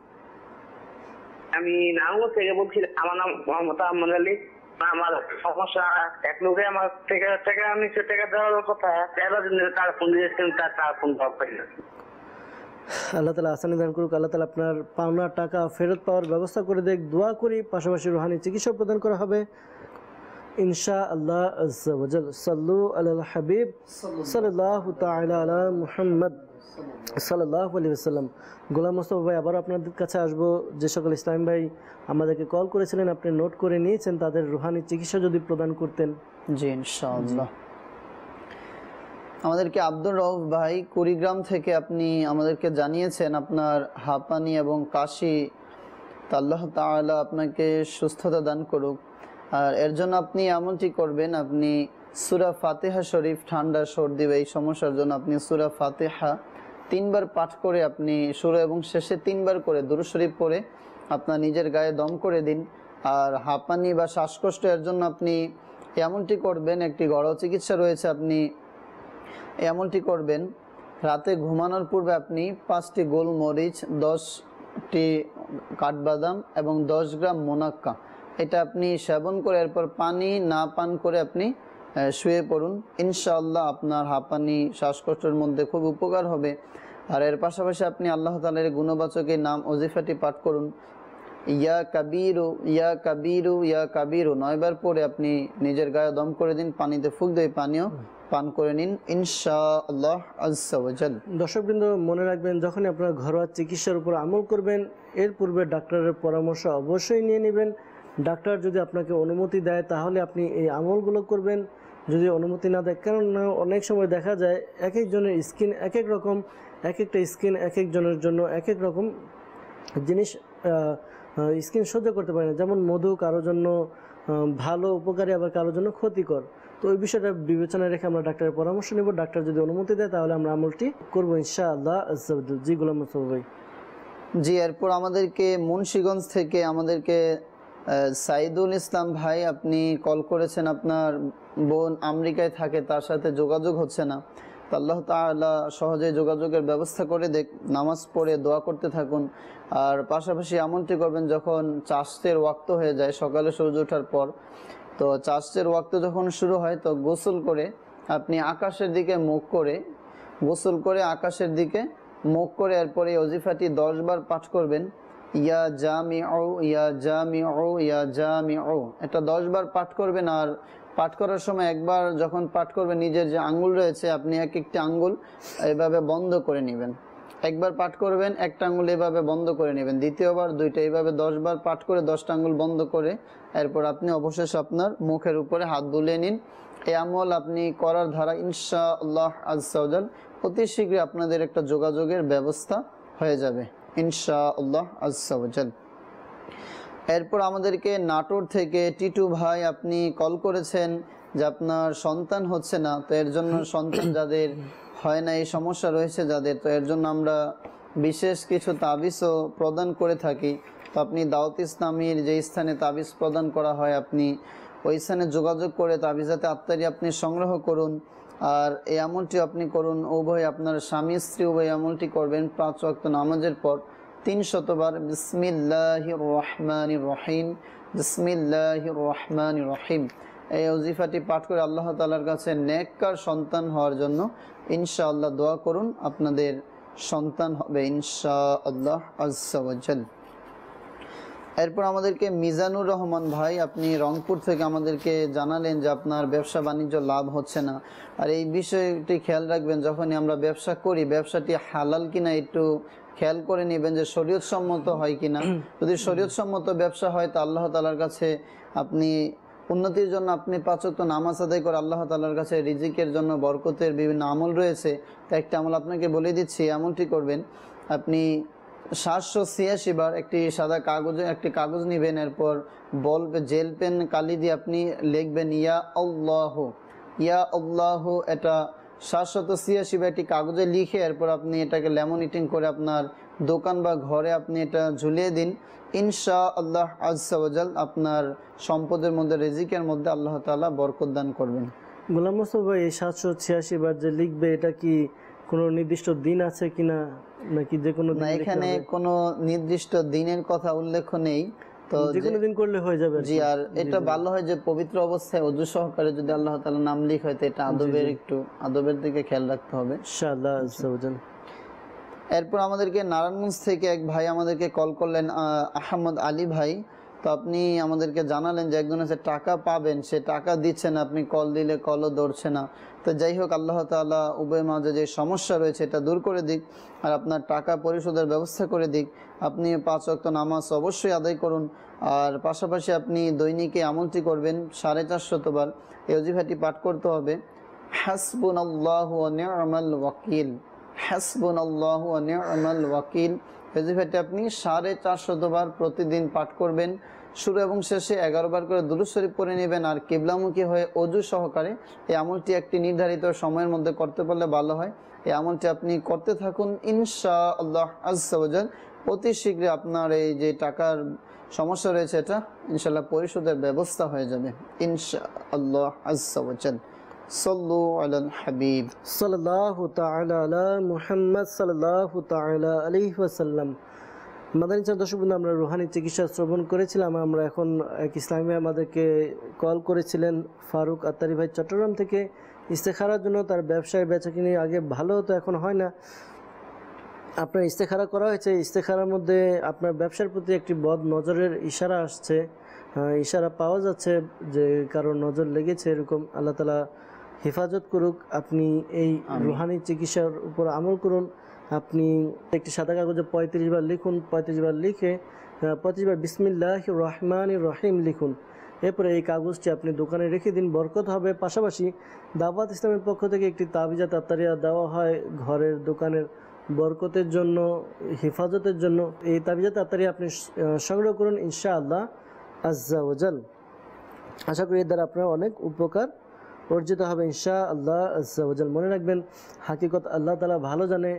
আমি থেকে বলছি আমার নাম মমতা আহমদ আলী আমার সমস্যা এক লোকে আমার থেকে থেকে আমি সে থেকে দেওয়ার কথা তেরো দিন তার ফোন দিয়েছেন তার তার ফোন ভাব পাই না আল্লাহ তালা আসানি দান করুক আল্লাহ তালা আপনার পাওনা টাকা ফেরত পাওয়ার ব্যবস্থা করে দেখ দোয়া করি পাশাপাশি রুহানি চিকিৎসা প্রদান করা হবে ইনশা আল্লাহ সাল্লু আল্লাহ হাবিব সাল্লাহ মুহাম্মদ সাল্লাহ আলী আসসালাম গোলাম মোস্তফা ভাই আবার আপনাদের কাছে আসবো যে সকল ইসলাম ভাই আমাদেরকে কল করেছিলেন আপনি নোট করে নিয়েছেন তাদের রুহানি চিকিৎসা যদি প্রদান করতেন জি ইনশাআল্লাহ আমাদেরকে আব্দুর রহফ ভাই কুড়িগ্রাম থেকে আপনি আমাদেরকে জানিয়েছেন আপনার হাঁপানি এবং কাশি তাল্লাহ তালা আপনাকে সুস্থতা দান করুক আর এর জন্য আপনি এমনটি করবেন আপনি সুরা ফাতেহা শরীফ ঠান্ডা সর্দি বা এই সমস্যার জন্য আপনি সুরা ফাতেহা তিনবার পাঠ করে আপনি শুরু এবং শেষে তিনবার করে দুরু শরীফ পরে আপনার নিজের গায়ে দম করে দিন আর হাঁপানি বা শ্বাসকষ্ট এর জন্য আপনি এমনটি করবেন একটি ঘরোয়া চিকিৎসা রয়েছে আপনি এমনটি করবেন রাতে ঘুমানোর পূর্বে আপনি পাঁচটি গোলমরিচ দশটি কাঠবাদাম এবং দশ গ্রাম মোনাক্কা এটা আপনি সেবন করে এরপর পানি না পান করে আপনি শুয়ে পড়ুন ইনশাআল্লাহ আপনার হাঁপানি শ্বাসকষ্টের মধ্যে খুব উপকার হবে আর এর পাশাপাশি আপনি আল্লাহ তালের গুণবাচকের নাম অজিফাটি পাঠ করুন ইয়া কাবিরু ইয়া কাবিরু ইয়া কাবিরু নয়বার পরে আপনি নিজের গায়ে দম করে দিন পানিতে ফুক দিয়ে পানীয় পান করে নিন ইনশাআল্লাহ আজাল দর্শকবৃন্দ মনে রাখবেন যখনই আপনার ঘরোয়া চিকিৎসার উপর আমল করবেন এর পূর্বে ডাক্তারের পরামর্শ অবশ্যই নিয়ে নেবেন ডাক্তার যদি আপনাকে অনুমতি দেয় তাহলে আপনি এই আমলগুলো করবেন যদি অনুমতি না দেয় কারণ অনেক সময় দেখা যায় এক একজনের স্কিন এক এক রকম এক একটা স্কিন এক একজনের জন্য এক এক রকম জিনিস স্কিন সহ্য করতে পারে না যেমন মধু কারো জন্য ভালো উপকারী আবার কারোর জন্য ক্ষতিকর তো ওই বিষয়টা বিবেচনায় রেখে আমরা ডাক্তারের পরামর্শ নেব ডাক্তার যদি অনুমতি দেয় তাহলে আমরা আমলটি করবো ইনশাআল্লাহ জি গুলাম ভাই জি এরপর আমাদেরকে মুন্সীগঞ্জ থেকে আমাদেরকে সাইদুল ইসলাম ভাই আপনি কল করেছেন আপনার বোন আমেরিকায় থাকে তার সাথে যোগাযোগ হচ্ছে না তো আল্লাহ তালা সহজে যোগাযোগের ব্যবস্থা করে দেখ নামাজ পড়ে দোয়া করতে থাকুন আর পাশাপাশি এমনটি করবেন যখন চাষের ওয়াক্ত হয়ে যায় সকালে সূর্য ওঠার পর তো চাষের ওয়াক্ত যখন শুরু হয় তো গোসল করে আপনি আকাশের দিকে মুখ করে গোসল করে আকাশের দিকে মুখ করে এরপরে অজিফাটি দশবার পাঠ করবেন ইয়া জামি ও ইয়া জামি ও ইয়া জামি ও এটা দশবার পাঠ করবেন আর পাঠ করার সময় একবার যখন পাঠ করবেন নিজের যে আঙ্গুল রয়েছে আপনি এক একটি আঙ্গুল এভাবে বন্ধ করে নেবেন একবার পাঠ করবেন একটা আঙ্গুল এভাবে বন্ধ করে নেবেন দ্বিতীয়বার দুইটা এইভাবে দশবার পাঠ করে দশটা আঙ্গুল বন্ধ করে এরপর আপনি অবশেষে আপনার মুখের উপরে হাত বুলিয়ে নিন এই আমল আপনি করার ধারা ইনশাআল্লাহ আল্লাহ আজ অতি শীঘ্রই আপনাদের একটা যোগাযোগের ব্যবস্থা হয়ে যাবে ইনশাআল্লাহ আল্লাহ এরপর আমাদেরকে নাটোর থেকে টিটু ভাই আপনি কল করেছেন যে আপনার সন্তান হচ্ছে না তো এর জন্য সন্তান যাদের হয় না এই সমস্যা রয়েছে যাদের তো এর জন্য আমরা বিশেষ কিছু তাবিজও প্রদান করে থাকি তো আপনি দাউত ইসলামীর যে স্থানে তাবিজ প্রদান করা হয় আপনি ওই স্থানে যোগাযোগ করে তাবিজাতে আত্মারি আপনি সংগ্রহ করুন আর এই আমলটি আপনি করুন উভয় আপনার স্বামী স্ত্রী উভয় আমলটি করবেন পাঁচ ওয়াক্ত নামাজের পর তিন শতবার বিসমিল্লাহ রহমান রহিম বিসমিল্লাহ রহমান রহিম এই অজিফাটি পাঠ করে আল্লাহ তালার কাছে নেককার সন্তান হওয়ার জন্য ইনশাআল্লাহ দোয়া করুন আপনাদের সন্তান হবে ইনশা আল্লাহ আজ্জাল এরপর আমাদেরকে মিজানুর রহমান ভাই আপনি রংপুর থেকে আমাদেরকে জানালেন যে আপনার ব্যবসা বাণিজ্য লাভ হচ্ছে না আর এই বিষয়টি খেয়াল রাখবেন যখনই আমরা ব্যবসা করি ব্যবসাটি হালাল কিনা একটু খেয়াল করে নেবেন যে শরীয়তসম্মত হয় কিনা যদি শরীয়তসম্মত ব্যবসা হয় তা আল্লাহ তালার কাছে আপনি উন্নতির জন্য আপনি তো নামাজ আদায় করে আল্লাহ তালার কাছে রিজিকের জন্য বরকতের বিভিন্ন আমল রয়েছে তা একটা আমল আপনাকে বলে দিচ্ছি আমলটি করবেন আপনি সাতশো ছিয়াশি বার একটি সাদা কাগজে একটি কাগজ নিবেন এরপর বল জেল পেন কালি দিয়ে আপনি লিখবেন ইয়া আল্লাহ ইয়া আল্লাহ এটা সাতশত ছিয়াশি বা একটি কাগজে লিখে এরপর আপনি এটাকে লেমনিটিং করে আপনার দোকান বা ঘরে আপনি এটা ঝুলিয়ে দিন ইনশা আল্লাহ আজাল আপনার সম্পদের মধ্যে রেজিকের মধ্যে আল্লাহ তালা বরকত দান করবেন গোলাম মোস্তফা ভাই সাতশো ছিয়াশি বার যে লিখবে এটা কি কোনো নির্দিষ্ট দিন আছে কিনা নাকি যে কোনো না এখানে কোনো নির্দিষ্ট দিনের কথা উল্লেখ নেই তো যে কোনো দিন করলে হয়ে যাবে জি আর এটা ভালো হয় যে পবিত্র অবস্থায় অজু সহকারে যদি আল্লাহ তাআলা নাম লিখ হয় তো এটা আদবের একটু আদবের দিকে খেয়াল রাখতে হবে ইনশাআল্লাহ আজাল এরপর আমাদেরকে নারায়ণগঞ্জ থেকে এক ভাই আমাদেরকে কল করলেন আহমদ আলী ভাই তো আপনি আমাদেরকে জানালেন যে একজন আছে টাকা পাবেন সে টাকা দিচ্ছে না আপনি কল দিলে কলও ধরছে না তো যাই হোক আল্লাহ তালা উভয় মাঝে যে সমস্যা রয়েছে এটা দূর করে দিক আর আপনার টাকা পরিশোধের ব্যবস্থা করে দিক আপনি পাঁচ অক্ত নামাজ অবশ্যই আদায় করুন আর পাশাপাশি আপনি দৈনিকে আমলটি করবেন সাড়ে চারশতবার এই অজিফাটি পাঠ করতে হবে হাসবুন আল্লাহ ওয়াকিল হাসবুন আল্লাহ ওয়াকিল ফাইটে আপনি সাড়ে চারশত বার প্রতিদিন পাঠ করবেন শুরু এবং শেষে এগারো বার করে শরীফ পরে নেবেন আর কেবলামুখী হয়ে অজু সহকারে এই আমলটি একটি নির্ধারিত সময়ের মধ্যে করতে পারলে ভালো হয় এই আমলটি আপনি করতে থাকুন ইনশা আল্লাহ আজাল অতি শীঘ্রই আপনার এই যে টাকার সমস্যা রয়েছে এটা ইনশাল্লাহ পরিশোধের ব্যবস্থা হয়ে যাবে ইনশা আল্লাহ আজাল সল্লু আলাল হাবিব সাল্লাহু তালা আলা মুহাম্মদ সাল্লাহু তালা আলি ওয়াসাল্লাম মাদানী চাঁদ দর্শক আমরা রুহানি চিকিৎসা শ্রবণ করেছিলাম আমরা এখন এক ইসলামী আমাদেরকে কল করেছিলেন ফারুক আত্তারি ভাই চট্টগ্রাম থেকে ইস্তেখারার জন্য তার ব্যবসায় বেচাকিনি আগে ভালো তো এখন হয় না আপনার ইস্তেখারা করা হয়েছে ইস্তেখারার মধ্যে আপনার ব্যবসার প্রতি একটি বদ নজরের ইশারা আসছে ইশারা পাওয়া যাচ্ছে যে কারোর নজর লেগেছে এরকম আল্লাহ তালা হেফাজত করুক আপনি এই রুহানি চিকিৎসার উপর আমল করুন আপনি একটি সাদা কাগজে পঁয়ত্রিশ বার লিখুন পঁয়ত্রিশ বার লিখে পঁয়ত্রিশ বার বিসমিল্লাহ রহমান রহিম লিখুন এরপরে এই কাগজটি আপনি দোকানে রেখে দিন বরকত হবে পাশাপাশি দাওয়াত ইসলামের পক্ষ থেকে একটি তাবিজা তাতারিয়া দেওয়া হয় ঘরের দোকানের বরকতের জন্য হেফাজতের জন্য এই তাবিজা তাতারিয়া আপনি সংগ্রহ করুন ইনশাআল্লাহ ওজাল আশা করি এর দ্বারা আপনার অনেক উপকার অর্জিত হবে ইনশা আল্লাহ মনে রাখবেন হাকিকত আল্লাহ তালা ভালো জানে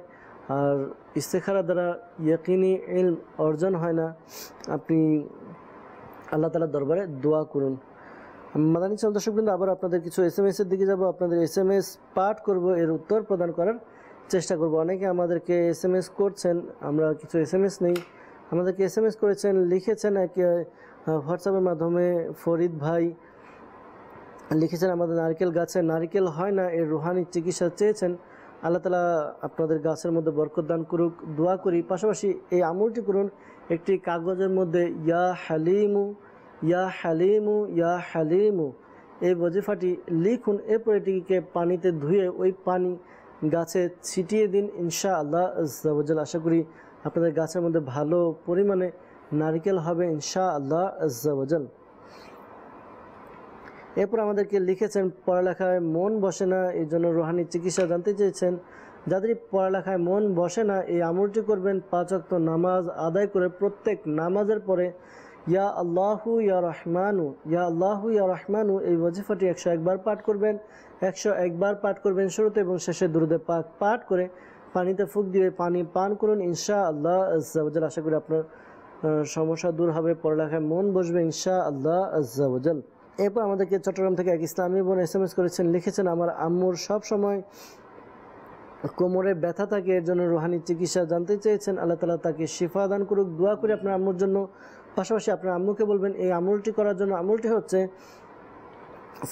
আর ইস্তেখারা দ্বারা ইয়কিনি এল অর্জন হয় না আপনি আল্লাহ তালার দরবারে দোয়া করুন মাদানী চল দর্শক কিন্তু আবার আপনাদের কিছু এস এম এসের দিকে যাব আপনাদের এস এম এস পাঠ করবো এর উত্তর প্রদান করার চেষ্টা করব অনেকে আমাদেরকে এস এম এস করছেন আমরা কিছু এস এম এস নেই আমাদেরকে এস এম এস করেছেন লিখেছেন এক হোয়াটসঅ্যাপের মাধ্যমে ফরিদ ভাই লিখেছেন আমাদের নারকেল গাছে নারকেল হয় না এর রুহানি চিকিৎসা চেয়েছেন আল্লাহ তালা আপনাদের গাছের মধ্যে বরকত দান করুক দোয়া করি পাশাপাশি এই আমলটি করুন একটি কাগজের মধ্যে ইয়া হ্যালিমু ইয়া হ্যালিমু ইয়া হ্যালিমু এই বজিফাটি লিখুন এরপর এটিকে পানিতে ধুয়ে ওই পানি গাছে ছিটিয়ে দিন ইনশা আল্লাহ আজাল আশা করি আপনাদের গাছের মধ্যে ভালো পরিমাণে নারকেল হবে ইনশা আল্লাহ আজাল এরপর আমাদেরকে লিখেছেন পড়ালেখায় মন বসে না এই জন্য রোহানি চিকিৎসা জানতে চেয়েছেন যাদের পড়ালেখায় মন বসে না এই আমলটি করবেন পাঁচক্ত নামাজ আদায় করে প্রত্যেক নামাজের পরে ইয়া আল্লাহু ইয়া রহমানু ইয়া আল্লাহু ইয়া রহমানু এই ওয়াজিফাটি একশো একবার পাঠ করবেন একশো একবার পাঠ করবেন শুরুতে এবং শেষে দুরুদে পাক পাঠ করে পানিতে ফুক দিয়ে পানি পান করুন ইনশা আল্লাহ আজ্জাবজাল আশা করি আপনার সমস্যা দূর হবে পড়ালেখায় মন বসবে ইনশা আল্লাহ আজ্জাবজাল এরপর আমাদেরকে চট্টগ্রাম থেকে এক ইসলামী বোন এস এম এস করেছেন লিখেছেন আমার আম্মুর সব সময় কোমরে ব্যথা থাকে এর জন্য রুহানি চিকিৎসা জানতে চেয়েছেন আল্লাহ তালা তাকে শিফা দান করুক দোয়া করে আপনার আম্মুর জন্য পাশাপাশি আপনার আম্মুকে বলবেন এই আমলটি করার জন্য আমলটি হচ্ছে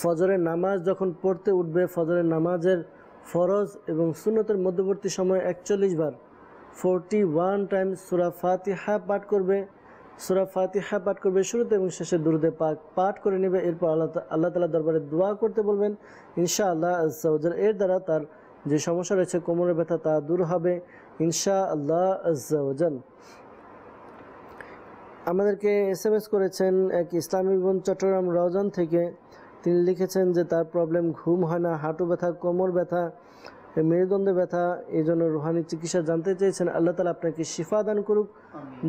ফজরের নামাজ যখন পড়তে উঠবে ফজরের নামাজের ফরজ এবং সুন্নতের মধ্যবর্তী সময় একচল্লিশ বার ফোরটি ওয়ান টাইম সুরা ফাতিহা পাঠ করবে সুরা ফাতিহা পাঠ করবে শুরুতে এবং শেষে দুরুদে পাক পাঠ করে নেবে এরপর আল্লাহ আল্লাহ তালা দরবারে দোয়া করতে বলবেন ইনশা আল্লাহ আজ্জাউজাল এর দ্বারা তার যে সমস্যা রয়েছে কোমরের ব্যথা তা দূর হবে ইনশা আল্লাহ আজ্জাউজাল আমাদেরকে এস এম এস করেছেন এক ইসলামী বোন চট্টগ্রাম রওজান থেকে তিনি লিখেছেন যে তার প্রবলেম ঘুম হয় না হাঁটু ব্যথা কোমর ব্যথা মেরুদণ্ডে ব্যথা এই জন্য রুহানি চিকিৎসা জানতে চেয়েছেন আল্লাহ তালা আপনাকে শিফা দান করুক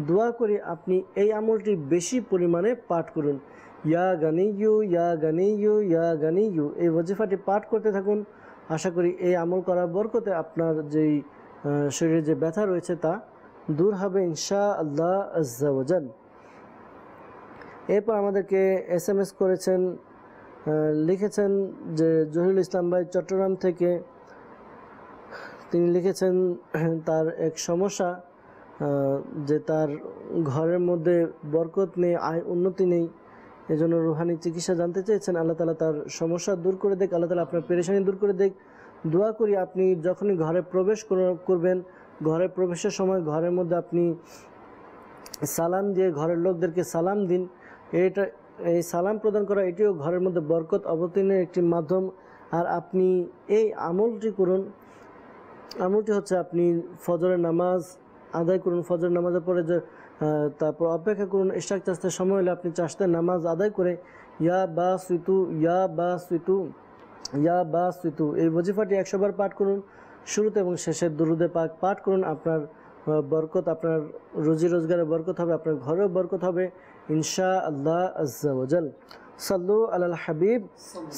দোয়া করি আপনি এই আমলটি বেশি পরিমাণে পাঠ করুন ইয়া গানি ইউ ইয়া গানি ইউ ইয়া গানি ইউ এই ওজিফাটি পাঠ করতে থাকুন আশা করি এই আমল করার বরকতে আপনার যেই শরীরে যে ব্যথা রয়েছে তা দূর হবে ইনশা আল্লাহ আজাল এরপর আমাদেরকে এস এম এস করেছেন লিখেছেন যে জহিরুল ইসলাম ভাই চট্টগ্রাম থেকে তিনি লিখেছেন তার এক সমস্যা যে তার ঘরের মধ্যে বরকত নেই আয় উন্নতি নেই এজন্য রুহানি চিকিৎসা জানতে চেয়েছেন আল্লাহ তালা তার সমস্যা দূর করে দেখ আল্লাহ তালা আপনার পেরেশানি দূর করে দেখ দোয়া করি আপনি যখনই ঘরে প্রবেশ করবেন ঘরে প্রবেশের সময় ঘরের মধ্যে আপনি সালাম দিয়ে ঘরের লোকদেরকে সালাম দিন এটা এই সালাম প্রদান করা এটিও ঘরের মধ্যে বরকত অবতীর্ণের একটি মাধ্যম আর আপনি এই আমলটি করুন আমলটি হচ্ছে আপনি ফজরের নামাজ আদায় করুন ফজরের নামাজের পরে যে তারপর অপেক্ষা করুন ইশাক চাষতে সময় হলে আপনি চাষতে নামাজ আদায় করে ইয়া বা সুইতু ইয়া বা সুইতু ইয়া বা সুইতু এই বজিফাটি একশোবার পাঠ করুন শুরুতে এবং শেষে দুরুদে পাক পাঠ করুন আপনার বরকত আপনার রুজি রোজগারে বরকত হবে আপনার ঘরেও বরকত হবে ইনশা আল্লাহ আজ্জাল সাল্লু আল্লাহ হাবিব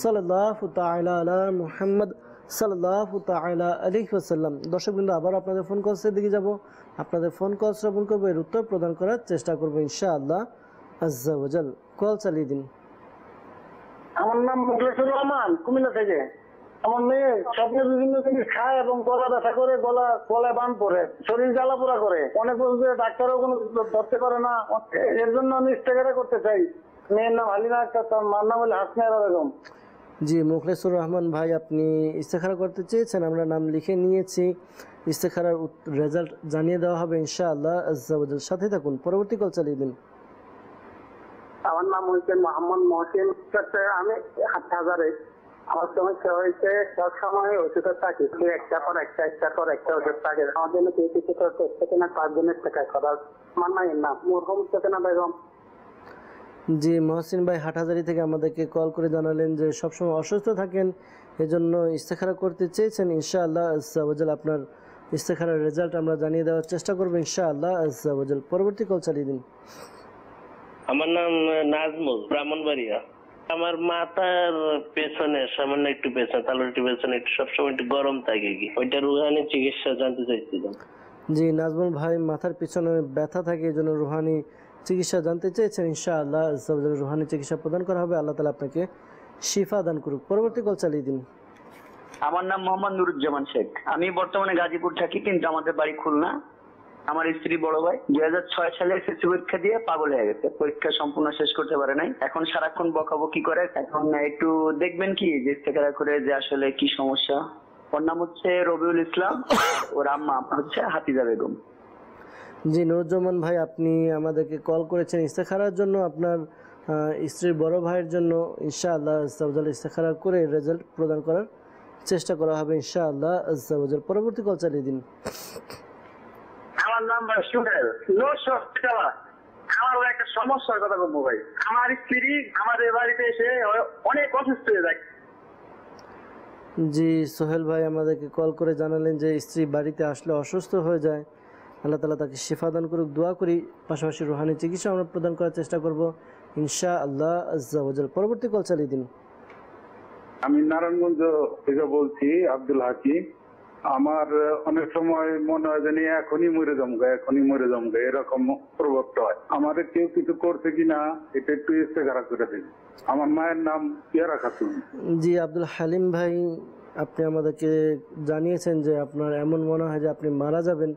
সাল্লাহ তালা মুহাম্মদ সাল্লাহ তালা আলহিহাসাল্লাম আবার আপনাদের ফোন কলসের দিকে যাব আপনাদের ফোন কল শ্রবণ করবো এর উত্তর প্রদান করার চেষ্টা করবো ইনশাআল্লাহ আজ্জাওয়াজাল কল চালিয়ে দিন আমার নাম মুখলেসুর রহমান কুমিল্লা থেকে আমার মেয়ে স্বপ্নে বিভিন্ন জিনিস খায় এবং গলা ব্যথা করে গলা গলায় বান পড়ে শরীর জ্বালা পোড়া করে অনেক বছর ডাক্তারও কোনো ধরতে পারে না এর জন্য আমি ইস্তেকারা করতে চাই মেয়ের নাম হালিনা আক্তার তার মার নাম হলে হাসনায়রা বেগম জি মুখলেসুর রহমান ভাই আপনি ইস্তেখারা করতে চেয়েছেন আমরা নাম লিখে নিয়েছি ইস্তেখারার রেজাল্ট জানিয়ে দেওয়া হবে ইনশাআল্লাহ আজাল সাথে থাকুন পরবর্তী কল চালিয়ে দিন আমার নাম হয়েছে মোহাম্মদ মহসিন আমি হাট হাজারে আমার সমস্যা হয়েছে সব সময় থাকে একটা পর একটা একটা পর একটা ওষুধ থাকে আমার জন্য কিছু করতে পাঁচ দিনের টাকা করার আমার নাই না বেগম জি মহসিন ভাই হাটহাজারি থেকে আমাদেরকে কল করে জানালেন যে সবসময় অসুস্থ থাকেন এজন্য ইস্তেখারা করতে চেয়েছেন ইনশাআল্লাহ আজাল আপনার ইস্তেখারার রেজাল্ট আমরা জানিয়ে দেওয়ার চেষ্টা করবো ইনশাআল্লাহ আজাল পরবর্তী কল চালিয়ে দিন আমার নাম নাজমুল ব্রাহ্মণবাড়িয়া আমার মাথার পেছনে সামান্য একটু পেছনে তালুর একটু পেছনে একটু সবসময় একটু গরম থাকে কি ওইটা রুহানি চিকিৎসা জানতে চাইছিলাম জি নাজমুল ভাই মাথার পিছনে ব্যথা থাকে এই জন্য রুহানি চিকিৎসা জানতে চেয়েছেন ইনশা আল্লাহ রুহানি চিকিৎসা প্রদান করা হবে আল্লাহ তালা আপনাকে শিফা দান করুক পরবর্তী কল চালিয়ে দিন আমার নাম মোহাম্মদ নুরুজ্জামান শেখ আমি বর্তমানে গাজীপুর থাকি কিন্তু আমাদের বাড়ি খুলনা আমার স্ত্রী বড় ভাই দুই হাজার ছয় সালে এসএসসি পরীক্ষা দিয়ে পাগল হয়ে গেছে পরীক্ষা সম্পূর্ণ শেষ করতে পারে নাই এখন সারাক্ষণ বকাবকি করে এখন একটু দেখবেন কি যে চেকারা করে যে আসলে কি সমস্যা ওর নাম হচ্ছে রবিউল ইসলাম ওর আম্মা হচ্ছে হাতিজা বেগম জি নুরুজ্জামান ভাই আপনি আমাদেরকে কল করেছেন ইস্তেখারার জন্য আপনার স্ত্রীর বড় ভাইয়ের জন্য ইনশাআল্লাহ আল্লাহ ইস্তেখারা করে রেজাল্ট প্রদান করার চেষ্টা করা হবে ইনশাআল্লাহ আল্লাহ পরবর্তী কল চালিয়ে দিন জি সোহেল ভাই আমাদেরকে কল করে জানালেন যে স্ত্রী বাড়িতে আসলে অসুস্থ হয়ে যায় আল্লাহ তালা তাকে শেফা দান করুক দোয়া করি পাশাপাশি রোহানি চিকিৎসা আমরা প্রদান করার চেষ্টা করব ইনশা আল্লাহ আজ্জাল পরবর্তী কল চালিয়ে দিন আমি নারায়ণগঞ্জ থেকে বলছি আব্দুল হাকি আমার অনেক সময় মনে হয় জানি এখনই মরে জমগা এখনই মরে জমগা এরকম প্রভাবটা হয় আমাদের কেউ কিছু করছে কিনা এটা একটু খারাপ করে দিন আমার মায়ের নাম ইয়ারা খাতুন জি আব্দুল হালিম ভাই আপনি আমাদেরকে জানিয়েছেন যে আপনার এমন মনে হয় যে আপনি মারা যাবেন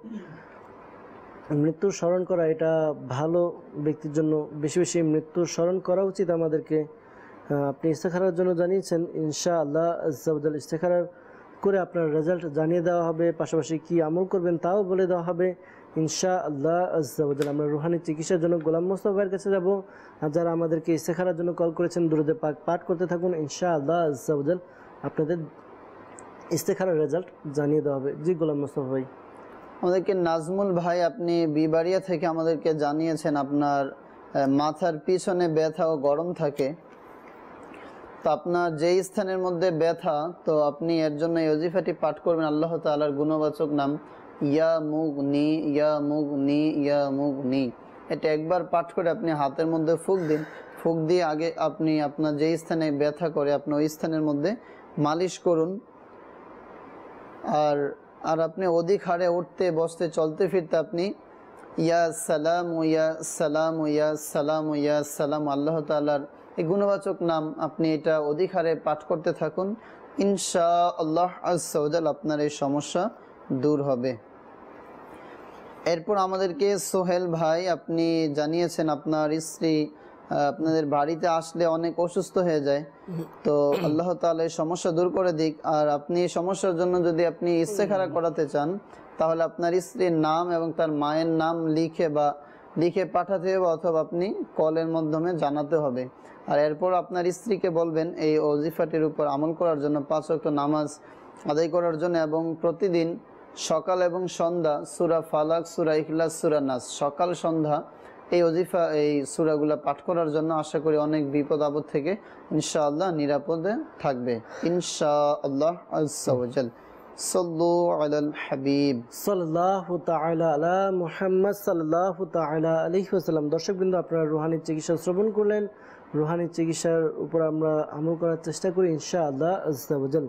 মৃত্যুর স্মরণ করা এটা ভালো ব্যক্তির জন্য বেশি বেশি মৃত্যুর স্মরণ করা উচিত আমাদেরকে আপনি ইস্তেখারার জন্য জানিয়েছেন ইনশা আল্লাহ আজাল ইস্তেখারার করে আপনার রেজাল্ট জানিয়ে দেওয়া হবে পাশাপাশি কি আমল করবেন তাও বলে দেওয়া হবে ইনশা আল্লাহ আজাল আমরা রুহানি চিকিৎসার জন্য গোলাম মোস্তফার কাছে যাব আর যারা আমাদেরকে ইস্তেখারার জন্য কল করেছেন দূরদে পাক পাঠ করতে থাকুন ইনশা আল্লাহ আজাল আপনাদের ইস্তেখারার রেজাল্ট জানিয়ে দেওয়া হবে জি গোলাম মোস্তফা ভাই আমাদেরকে নাজমুল ভাই আপনি বিবাড়িয়া থেকে আমাদেরকে জানিয়েছেন আপনার মাথার পিছনে ব্যথা ও গরম থাকে তো আপনার যে স্থানের মধ্যে ব্যথা তো আপনি এর জন্য এই অজিফাটি পাঠ করবেন আল্লাহ তালার গুণবাচক নাম ইয়া মুগ নি ইয়া মুগ নি ইয়া মুগ নি এটা একবার পাঠ করে আপনি হাতের মধ্যে ফুক দিন ফুক দিয়ে আগে আপনি আপনার যে স্থানে ব্যথা করে আপনার ওই স্থানের মধ্যে মালিশ করুন আর আর আপনি অধিক হারে উঠতে বসতে চলতে ফিরতে আপনি ইয়া সালাম ইয়া সালাম ইয়া সালাম ইয়া সালাম আল্লাহ তালার এই গুণবাচক নাম আপনি এটা অধিক হারে পাঠ করতে থাকুন ইনশা আল্লাহ আজাল আপনার এই সমস্যা দূর হবে এরপর আমাদেরকে সোহেল ভাই আপনি জানিয়েছেন আপনার স্ত্রী আপনাদের বাড়িতে আসলে অনেক অসুস্থ হয়ে যায় তো আল্লাহ তালা সমস্যা দূর করে দিক আর আপনি এই সমস্যার জন্য যদি আপনি ইস্তেখারা করাতে চান তাহলে আপনার স্ত্রীর নাম এবং তার মায়ের নাম লিখে বা লিখে পাঠাতে হবে অথবা আপনি কলের মাধ্যমে জানাতে হবে আর এরপর আপনার স্ত্রীকে বলবেন এই অজিফাটির উপর আমল করার জন্য পাঁচ ওয়াক্ত নামাজ আদায় করার জন্য এবং প্রতিদিন সকাল এবং সন্ধ্যা সুরা ফালাক সুরা ইখলাস সুরা নাস সকাল সন্ধ্যা এই অজিফা এই সুরাগুলা পাঠ করার জন্য আশা করি অনেক বিপদ আপদ থেকে ইনশাআল্লাহ নিরাপদে থাকবে ইনশা আল্লাহ আজাল সল্লু আলাল হাবিব সাল্লাহু তাআলা আলা মুহাম্মদ সাল্লাহু দর্শক বিন্দু আপনারা রুহানি চিকিৎসা শ্রবণ করলেন রুহানির চিকিৎসার উপর আমরা আমল করার চেষ্টা করি ইনশাআল্লাহ আজাল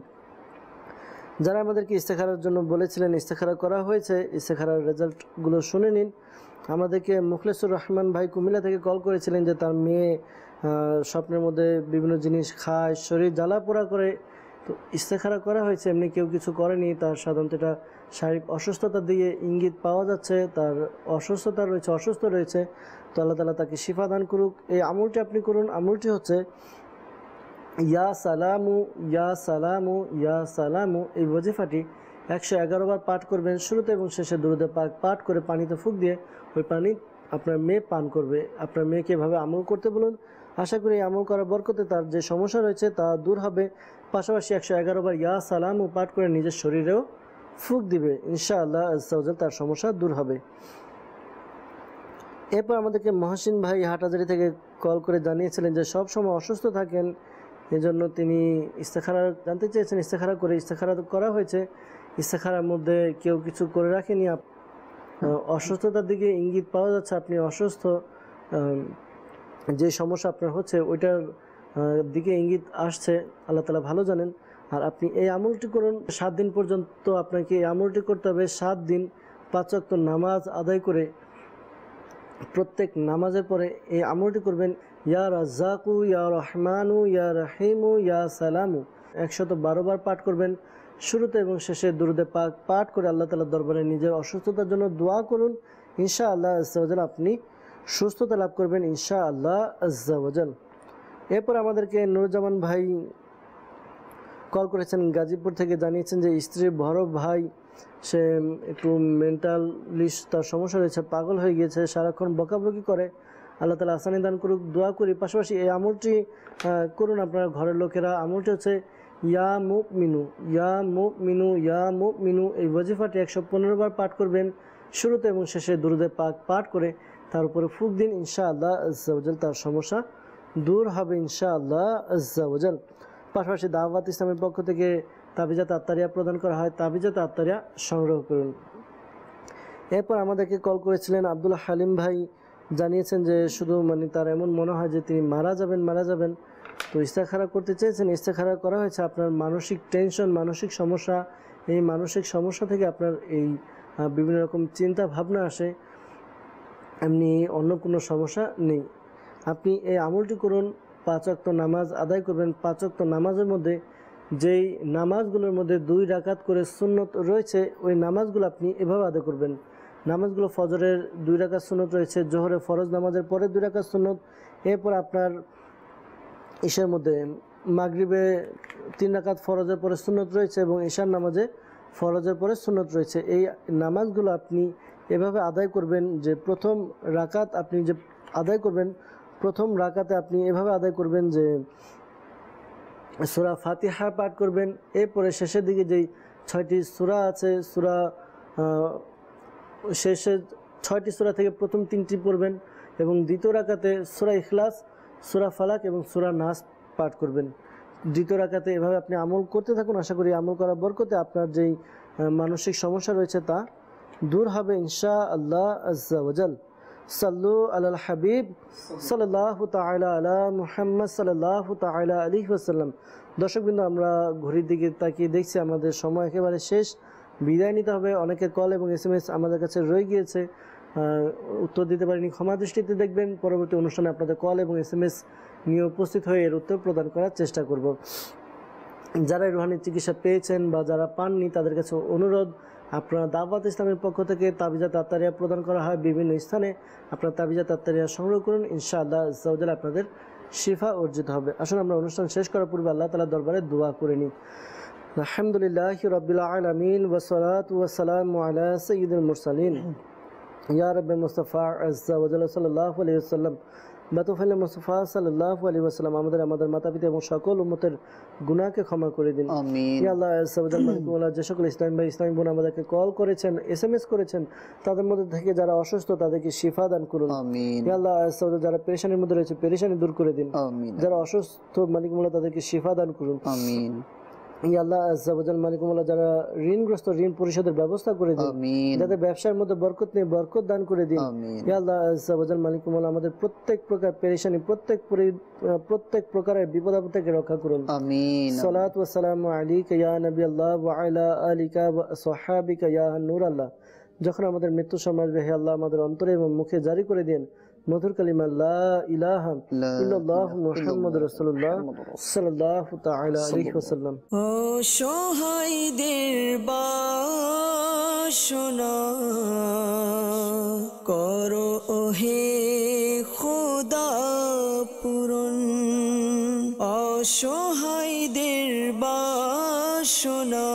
যারা আমাদেরকে ইস্তেখারার জন্য বলেছিলেন ইস্তেখারা করা হয়েছে ইস্তেখারার রেজাল্টগুলো শুনে নিন আমাদেরকে মুখলেসুর রহমান ভাই কুমিল্লা থেকে কল করেছিলেন যে তার মেয়ে স্বপ্নের মধ্যে বিভিন্ন জিনিস খায় শরীর জ্বালা পোড়া করে তো ইস্তেখারা করা হয়েছে এমনি কেউ কিছু করেনি তার সাধারণত এটা শারীরিক অসুস্থতা দিয়ে ইঙ্গিত পাওয়া যাচ্ছে তার অসুস্থতা রয়েছে অসুস্থ রয়েছে তো আল্লাহ তালা তাকে শিফা দান করুক এই আমুলটি আপনি করুন আমুলটি হচ্ছে ইয়া সালামু ইয়া সালামু ইয়া সালামু এই ওজিফাটি একশো এগারো বার পাঠ করবেন শুরুতে এবং শেষে দুরুদে পাক পাঠ করে পানিতে ফুক দিয়ে ওই পানি আপনার মেয়ে পান করবে আপনার মেয়েকে এভাবে আমল করতে বলুন আশা করি আমল করার বরকতে তার যে সমস্যা রয়েছে তা দূর হবে পাশাপাশি একশো এগারো বার ইয়া সালাম ও পাঠ করে নিজের শরীরেও ফুক দিবে ইনশাআল্লাহ আজাল তার সমস্যা দূর হবে এরপর আমাদেরকে মহাসিন ভাই হাটাজারি থেকে কল করে জানিয়েছিলেন যে সব সময় অসুস্থ থাকেন এজন্য তিনি ইস্তেখারা জানতে চেয়েছেন ইস্তেখারা করে ইস্তেখারা করা হয়েছে ইস্তেখারার মধ্যে কেউ কিছু করে রাখেনি অসুস্থতার দিকে ইঙ্গিত পাওয়া যাচ্ছে আপনি অসুস্থ যে সমস্যা আপনার হচ্ছে ওইটার দিকে ইঙ্গিত আসছে আল্লাহ তালা ভালো জানেন আর আপনি এই আমলটি করুন সাত দিন পর্যন্ত আপনাকে এই আমলটি করতে হবে সাত দিন পাঁচ নামাজ আদায় করে প্রত্যেক নামাজের পরে এই আমলটি করবেন ইয়া রাজাকু ইয়া রহমানু ইয়া রাহিমু ইয়া সালামু একশত বারোবার পাঠ করবেন শুরুতে এবং শেষে দুরুদে পাক পাঠ করে আল্লাহ তালার দরবারে নিজের অসুস্থতার জন্য দোয়া করুন ইনশা আল্লাহ আজাল আপনি সুস্থতা লাভ করবেন ইনশা আল্লাহ আজাল এরপর আমাদেরকে নুরুজ্জামান ভাই কল করেছেন গাজীপুর থেকে জানিয়েছেন যে স্ত্রী বড় ভাই সে একটু মেন্টালি তার সমস্যা রয়েছে পাগল হয়ে গিয়েছে সারাক্ষণ বকাবকি করে আল্লাহ তালা আসানি দান করুক দোয়া করি পাশাপাশি এই আমলটি করুন আপনার ঘরের লোকেরা আমলটি হচ্ছে ইয়া মুখ মিনু ইয়া মুখ মিনু ইয়া মুখ মিনু এই ওয়াজিফাটি একশো বার পাঠ করবেন শুরুতে এবং শেষে দুরুদে পাক পাঠ করে তার উপরে ফুক দিন ইনশা আল্লাহ আজ্জাউজাল তার সমস্যা দূর হবে ইনশা আল্লাহ আজ্জাউজাল পাশাপাশি দাওয়াত ইসলামের পক্ষ থেকে তাবিজাত আত্মারিয়া প্রদান করা হয় তাবিজাত আত্মারিয়া সংগ্রহ করুন এরপর আমাদেরকে কল করেছিলেন আব্দুল হালিম ভাই জানিয়েছেন যে শুধু মানে তার এমন মনে হয় যে তিনি মারা যাবেন মারা যাবেন তো খারাপ করতে চেয়েছেন খারাপ করা হয়েছে আপনার মানসিক টেনশন মানসিক সমস্যা এই মানসিক সমস্যা থেকে আপনার এই বিভিন্ন রকম চিন্তা ভাবনা আসে এমনি অন্য কোনো সমস্যা নেই আপনি এই আমলটি করুন পাঁচক্ত নামাজ আদায় করবেন পাঁচক্ত নামাজের মধ্যে যেই নামাজগুলোর মধ্যে দুই ডাকাত করে সুন্নত রয়েছে ওই নামাজগুলো আপনি এভাবে আদায় করবেন নামাজগুলো ফজরের দুই ডাকাত সুন্নত রয়েছে জোহরে ফরজ নামাজের পরে দুই রাকাত সুন্নত এরপর আপনার ঈশার মধ্যে মাগরিবে তিন রাকাত ফরজের পরে সুনত রয়েছে এবং ঈশার নামাজে ফরজের পরে সুনত রয়েছে এই নামাজগুলো আপনি এভাবে আদায় করবেন যে প্রথম রাকাত আপনি যে আদায় করবেন প্রথম রাকাতে আপনি এভাবে আদায় করবেন যে সুরা ফাতিহা পাঠ করবেন এরপরে শেষের দিকে যেই ছয়টি সুরা আছে সুরা শেষে ছয়টি সুরা থেকে প্রথম তিনটি পড়বেন এবং দ্বিতীয় রাকাতে সুরা ইখলাস সুরা ফালাক এবং সুরা নাস পাঠ করবেন দ্বিতীয় রাখাতে এভাবে আপনি আমল করতে থাকুন আশা করি আমল করা বরকতে আপনার যেই মানসিক সমস্যা রয়েছে তা দূর হবে ইনশা আল্লাহ আজাল সাল্লু আল্লাহ হাবিব সাল্লাহ তালা আলা মুহাম্মদ সাল্লাহ তালা আলী ওসাল্লাম দর্শকবৃন্দ আমরা ঘড়ির দিকে তাকিয়ে দেখছি আমাদের সময় একেবারে শেষ বিদায় নিতে হবে অনেকে কল এবং এস আমাদের কাছে রয়ে গিয়েছে উত্তর দিতে পারিনি ক্ষমা দৃষ্টিতে দেখবেন পরবর্তী অনুষ্ঠানে আপনাদের কল এবং এস এম এস নিয়ে উপস্থিত হয়ে এর উত্তর প্রদান করার চেষ্টা করব যারা রুহানির চিকিৎসা পেয়েছেন বা যারা পাননি তাদের কাছে অনুরোধ আপনারা দাওয়াত ইসলামের পক্ষ থেকে তাবিজা তাত্তারিয়া প্রদান করা হয় বিভিন্ন স্থানে আপনারা তাবিজা তাত্তারিয়া সংগ্রহ করুন ইনশাআল্লাহ সৌদাল আপনাদের শিফা অর্জিত হবে আসলে আমরা অনুষ্ঠান শেষ করার পূর্বে আল্লাহ তালার দরবারে দোয়া করে নিই আলহামদুলিল্লাহ রবিল আলমিন ওসলাত ওয়াসালাম আলা সঈদুল মুরসালিন ইয়া রব মুস্তফা সাল্লাহ আলী আসাল্লাম বাতুফাল মুস্তফা সাল্লাহ আলী আসসালাম আমাদের আমাদের মাতা পিতা এবং সকল উম্মতের গুনাহকে ক্ষমা করে দিন আল্লাহ যে সকল ইসলাম ভাই ইসলাম বোন আমাদেরকে কল করেছেন এস এম এস করেছেন তাদের মধ্যে থেকে যারা অসুস্থ তাদেরকে শিফা দান করুন আল্লাহ যারা পেরেশানির মধ্যে রয়েছে পেরেশানি দূর করে দিন যারা অসুস্থ মালিক মোল্লা তাদেরকে শিফা দান করুন আমিন মালিকুমুল্লাহ যারা ঋণগ্রস্ত ঋণ পরিশোধের ব্যবস্থা করে দিন যাতে ব্যবসার মধ্যে বরকত নেই বরকত দান করে দিন মালিকুমুল্লাহ আমাদের প্রত্যেক প্রকার পেরেশানি প্রত্যেক প্রত্যেক প্রকারের বিপদ আপদ থেকে রক্ষা করুন সালাত ওয়া সালাম আলাইকা ইয়া নবী আল্লাহ ওয়া আলা আলিকা ওয়া সাহাবিকা ইয়া নূর আল্লাহ যখন আমাদের মৃত্যু সমাজ হে আল্লাহ আমাদের অন্তরে এবং মুখে জারি করে দিন مدھر کلمہ لا الہ الا اللہ محمد رسول اللہ صلی اللہ تعالی علیہ وسلم او شوہائی دیر با شنا کرو اوہے خدا پرن او شوہائی دیر با شنا